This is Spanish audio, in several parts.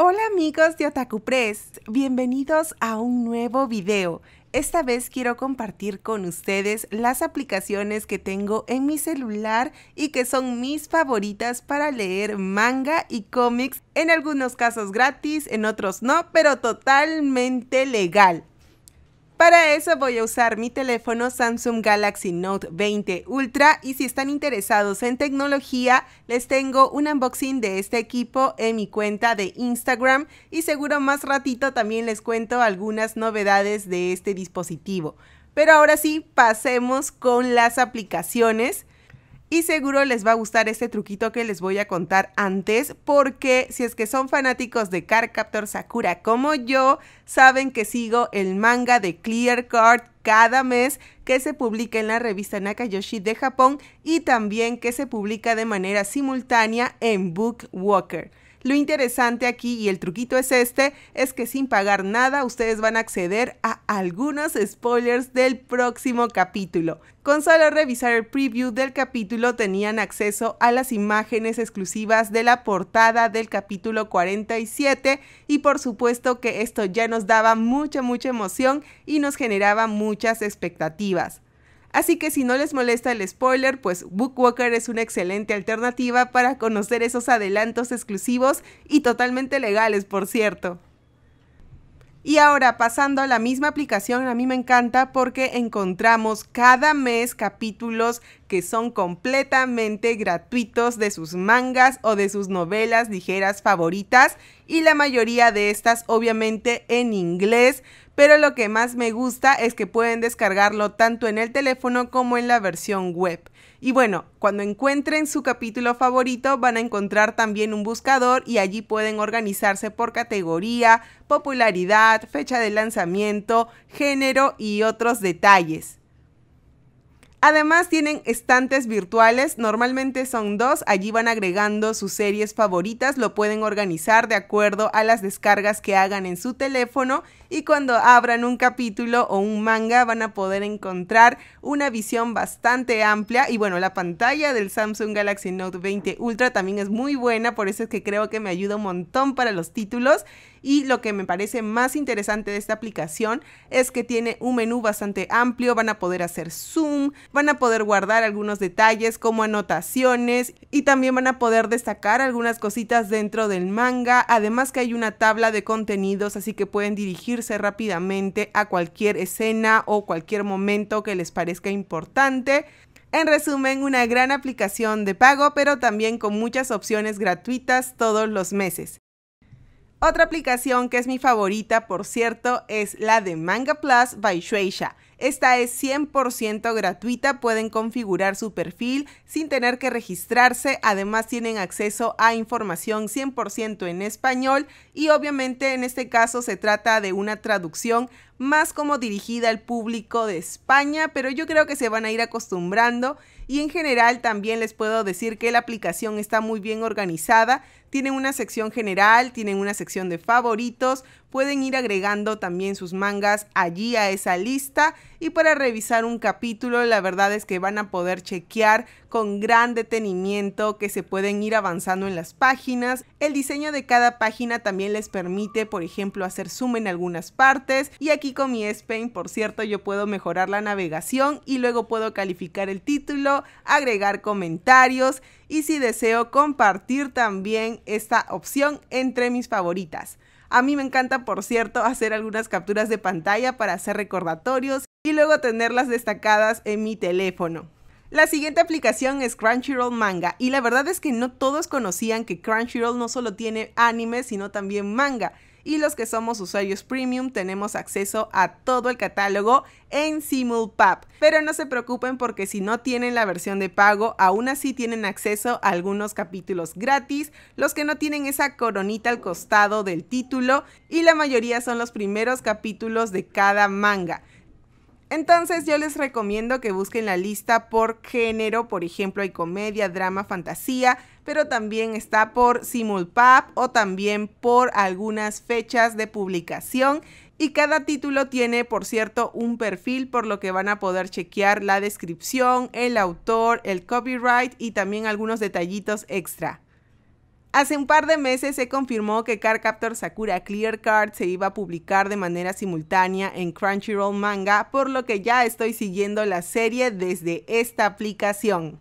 Hola amigos de Otaku Press, bienvenidos a un nuevo video. Esta vez quiero compartir con ustedes las aplicaciones que tengo en mi celular y que son mis favoritas para leer manga y cómics, en algunos casos gratis, en otros no, pero totalmente legal. Para eso voy a usar mi teléfono Samsung Galaxy Note 20 Ultra y si están interesados en tecnología, les tengo un unboxing de este equipo en mi cuenta de Instagram y seguro más ratito también les cuento algunas novedades de este dispositivo. Pero ahora sí, pasemos con las aplicaciones. Y seguro les va a gustar este truquito que les voy a contar antes, porque si es que son fanáticos de Car Captor Sakura como yo, saben que sigo el manga de Clear Card cada mes que se publica en la revista Nakayoshi de Japón y también que se publica de manera simultánea en Book Walker. Lo interesante aquí y el truquito es este, es que sin pagar nada ustedes van a acceder a algunos spoilers del próximo capítulo. Con solo revisar el preview del capítulo tenían acceso a las imágenes exclusivas de la portada del capítulo 47 y por supuesto que esto ya nos daba mucha mucha emoción y nos generaba muchas expectativas. Así que si no les molesta el spoiler, pues Bookwalker es una excelente alternativa para conocer esos adelantos exclusivos y totalmente legales, por cierto. Y ahora, pasando a la misma aplicación, a mí me encanta porque encontramos cada mes capítulos que son completamente gratuitos de sus mangas o de sus novelas ligeras favoritas y la mayoría de estas obviamente en inglés, pero lo que más me gusta es que pueden descargarlo tanto en el teléfono como en la versión web. Y bueno, cuando encuentren su capítulo favorito van a encontrar también un buscador y allí pueden organizarse por categoría, popularidad, fecha de lanzamiento, género y otros detalles. Además tienen estantes virtuales, normalmente son dos, allí van agregando sus series favoritas, lo pueden organizar de acuerdo a las descargas que hagan en su teléfono y cuando abran un capítulo o un manga van a poder encontrar una visión bastante amplia y bueno, la pantalla del Samsung Galaxy Note 20 Ultra también es muy buena, por eso es que creo que me ayuda un montón para los títulos y lo que me parece más interesante de esta aplicación es que tiene un menú bastante amplio, van a poder hacer zoom, van a poder guardar algunos detalles como anotaciones y también van a poder destacar algunas cositas dentro del manga, además que hay una tabla de contenidos, así que pueden dirigirse rápidamente a cualquier escena o cualquier momento que les parezca importante. En resumen, una gran aplicación de pago, pero también con muchas opciones gratuitas todos los meses. Otra aplicación que es mi favorita, por cierto, es la de Manga Plus by Shueisha. Esta es 100% gratuita, pueden configurar su perfil sin tener que registrarse, además tienen acceso a información 100% en español y obviamente en este caso se trata de una traducción más como dirigida al público de España, pero yo creo que se van a ir acostumbrando y en general también les puedo decir que la aplicación está muy bien organizada, tienen una sección general, tienen una sección de favoritos, pueden ir agregando también sus mangas allí a esa lista y para revisar un capítulo la verdad es que van a poder chequear con gran detenimiento que se pueden ir avanzando en las páginas. El diseño de cada página también les permite, por ejemplo, hacer zoom en algunas partes y aquí con mi S por cierto, yo puedo mejorar la navegación y luego puedo calificar el título, agregar comentarios y si deseo compartir también esta opción entre mis favoritas. A mí me encanta, por cierto, hacer algunas capturas de pantalla para hacer recordatorios y luego tenerlas destacadas en mi teléfono. La siguiente aplicación es Crunchyroll Manga y la verdad es que no todos conocían que Crunchyroll no solo tiene anime sino también manga y los que somos usuarios premium tenemos acceso a todo el catálogo en Simulpap. Pero no se preocupen porque si no tienen la versión de pago, aún así tienen acceso a algunos capítulos gratis, los que no tienen esa coronita al costado del título y la mayoría son los primeros capítulos de cada manga. Entonces yo les recomiendo que busquen la lista por género, por ejemplo hay comedia, drama, fantasía, pero también está por simulpap o también por algunas fechas de publicación y cada título tiene, por cierto, un perfil por lo que van a poder chequear la descripción, el autor, el copyright y también algunos detallitos extra. Hace un par de meses se confirmó que Captor Sakura Clear Card se iba a publicar de manera simultánea en Crunchyroll Manga, por lo que ya estoy siguiendo la serie desde esta aplicación.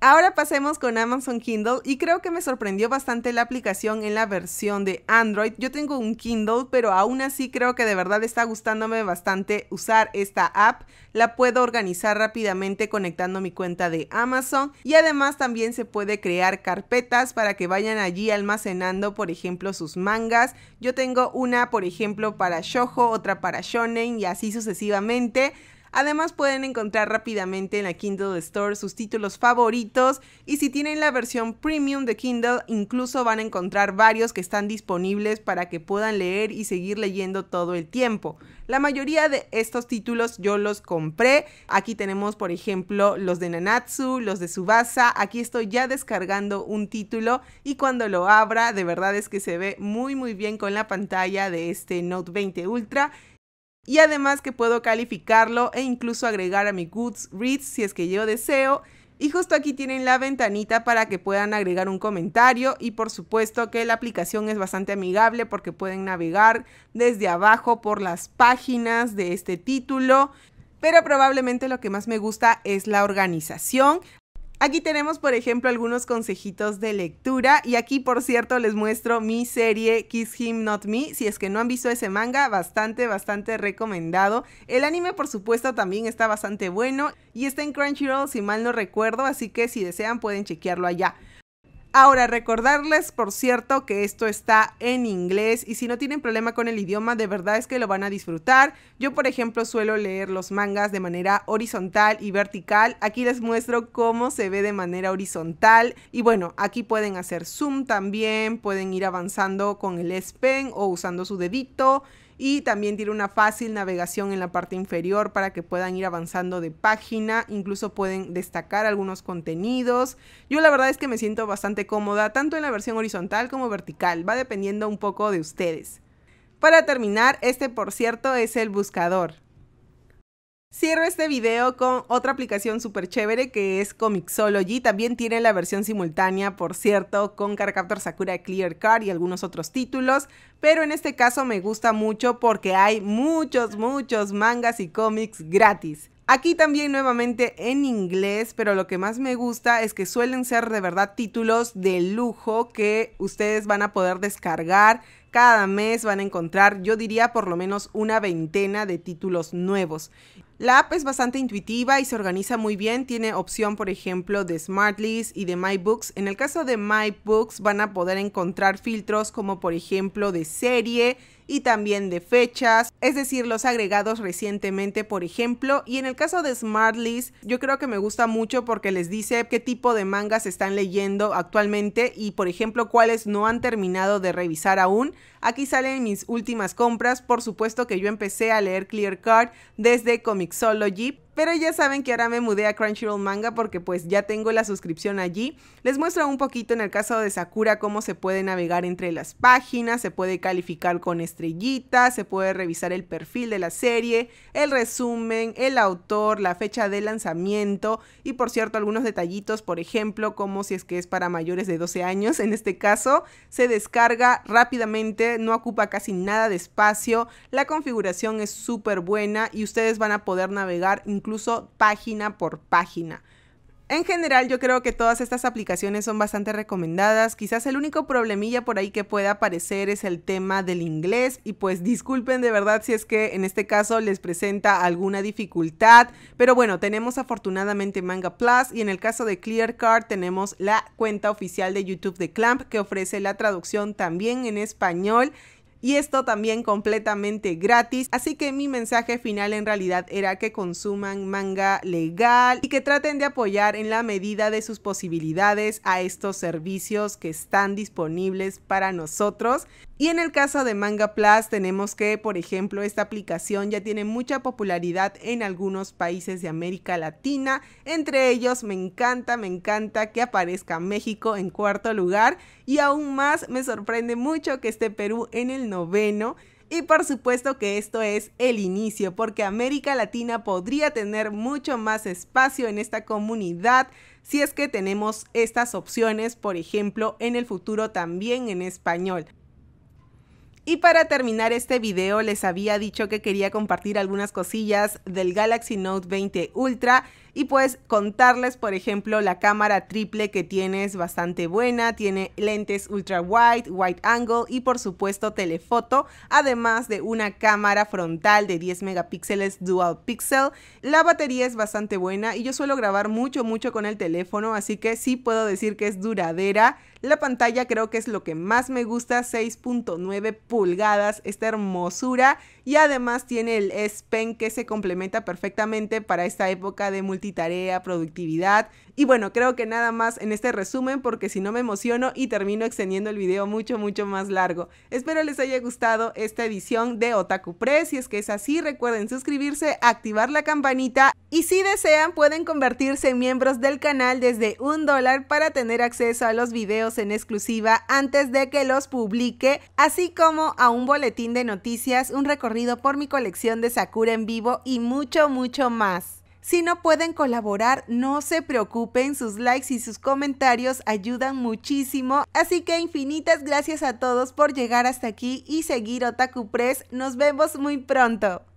Ahora pasemos con Amazon Kindle y creo que me sorprendió bastante la aplicación en la versión de Android. Yo tengo un Kindle, pero aún así creo que de verdad está gustándome bastante usar esta app. La puedo organizar rápidamente conectando mi cuenta de Amazon y además también se puede crear carpetas para que vayan allí almacenando, por ejemplo, sus mangas. Yo tengo una, por ejemplo, para shojo, otra para shonen y así sucesivamente. Además pueden encontrar rápidamente en la Kindle Store sus títulos favoritos y si tienen la versión premium de Kindle incluso van a encontrar varios que están disponibles para que puedan leer y seguir leyendo todo el tiempo. La mayoría de estos títulos yo los compré. Aquí tenemos por ejemplo los de Nanatsu, los de Subasa. Aquí estoy ya descargando un título y cuando lo abra de verdad es que se ve muy muy bien con la pantalla de este Note 20 Ultra y además que puedo calificarlo e incluso agregar a mi Goodreads si es que yo deseo. Y justo aquí tienen la ventanita para que puedan agregar un comentario y por supuesto que la aplicación es bastante amigable porque pueden navegar desde abajo por las páginas de este título. Pero probablemente lo que más me gusta es la organización. Aquí tenemos, por ejemplo, algunos consejitos de lectura. Y aquí, por cierto, les muestro mi serie Kiss Him Not Me. Si es que no han visto ese manga, bastante, bastante recomendado. El anime, por supuesto, también está bastante bueno. Y está en Crunchyroll, si mal no recuerdo. Así que si desean, pueden chequearlo allá. Ahora, recordarles, por cierto, que esto está en inglés y si no tienen problema con el idioma, de verdad es que lo van a disfrutar. Yo, por ejemplo, suelo leer los mangas de manera horizontal y vertical. Aquí les muestro cómo se ve de manera horizontal. Y bueno, aquí pueden hacer zoom también, pueden ir avanzando con el S Pen o usando su dedito y también tiene una fácil navegación en la parte inferior para que puedan ir avanzando de página, incluso pueden destacar algunos contenidos. Yo la verdad es que me siento bastante cómoda tanto en la versión horizontal como vertical, va dependiendo un poco de ustedes. Para terminar, este por cierto es el buscador. Cierro este video con otra aplicación súper chévere que es Comixology. También tiene la versión simultánea, por cierto, con Carcaptor Sakura Clear Card y algunos otros títulos. Pero en este caso me gusta mucho porque hay muchos, muchos mangas y cómics gratis. Aquí también nuevamente en inglés, pero lo que más me gusta es que suelen ser de verdad títulos de lujo que ustedes van a poder descargar. Cada mes van a encontrar, yo diría, por lo menos una veintena de títulos nuevos. La app es bastante intuitiva y se organiza muy bien. Tiene opción, por ejemplo, de Smart List y de My Books. En el caso de My Books van a poder encontrar filtros como, por ejemplo, de serie, y también de fechas, es decir, los agregados recientemente, por ejemplo. Y en el caso de Smartlist, yo creo que me gusta mucho porque les dice qué tipo de mangas están leyendo actualmente y, por ejemplo, cuáles no han terminado de revisar aún. Aquí salen mis últimas compras. Por supuesto que yo empecé a leer Clear Card desde Comixology, pero ya saben que ahora me mudé a Crunchyroll Manga porque pues ya tengo la suscripción allí. Les muestro un poquito en el caso de Sakura cómo se puede navegar entre las páginas, se puede calificar con estrellitas, se puede revisar el perfil de la serie, el resumen, el autor, la fecha de lanzamiento y por cierto algunos detallitos, por ejemplo, como si es que es para mayores de 12 años, en este caso se descarga rápidamente, no ocupa casi nada de espacio, la configuración es súper buena y ustedes van a poder navegar incluso incluso página por página. En general, yo creo que todas estas aplicaciones son bastante recomendadas. Quizás el único problemilla por ahí que pueda aparecer es el tema del inglés. Y pues disculpen de verdad si es que en este caso les presenta alguna dificultad. Pero bueno, tenemos afortunadamente Manga Plus y en el caso de Clear Card tenemos la cuenta oficial de YouTube de Clamp que ofrece la traducción también en español y esto también completamente gratis. Así que mi mensaje final en realidad era que consuman manga legal y que traten de apoyar en la medida de sus posibilidades a estos servicios que están disponibles para nosotros. Y en el caso de Manga Plus tenemos que, por ejemplo, esta aplicación ya tiene mucha popularidad en algunos países de América Latina. Entre ellos, me encanta, me encanta que aparezca México en cuarto lugar y aún más me sorprende mucho que esté Perú en el noveno. Y por supuesto que esto es el inicio, porque América Latina podría tener mucho más espacio en esta comunidad si es que tenemos estas opciones, por ejemplo, en el futuro también en español. Y para terminar este video les había dicho que quería compartir algunas cosillas del Galaxy Note 20 Ultra y puedes contarles, por ejemplo, la cámara triple que tiene es bastante buena, tiene lentes ultra wide, wide angle y por supuesto telefoto, además de una cámara frontal de 10 megapíxeles dual pixel. La batería es bastante buena y yo suelo grabar mucho mucho con el teléfono, así que sí puedo decir que es duradera. La pantalla creo que es lo que más me gusta, 6.9 pulgadas, esta hermosura y además tiene el S Pen que se complementa perfectamente para esta época de multi tarea productividad. Y bueno, creo que nada más en este resumen porque si no me emociono y termino extendiendo el video mucho, mucho más largo. Espero les haya gustado esta edición de Otaku Press. Si es que es así, recuerden suscribirse, activar la campanita y si desean pueden convertirse en miembros del canal desde un dólar para tener acceso a los videos en exclusiva antes de que los publique, así como a un boletín de noticias, un recorrido por mi colección de Sakura en vivo y mucho, mucho más. Si no pueden colaborar, no se preocupen, sus likes y sus comentarios ayudan muchísimo. Así que infinitas gracias a todos por llegar hasta aquí y seguir Otaku Press. Nos vemos muy pronto.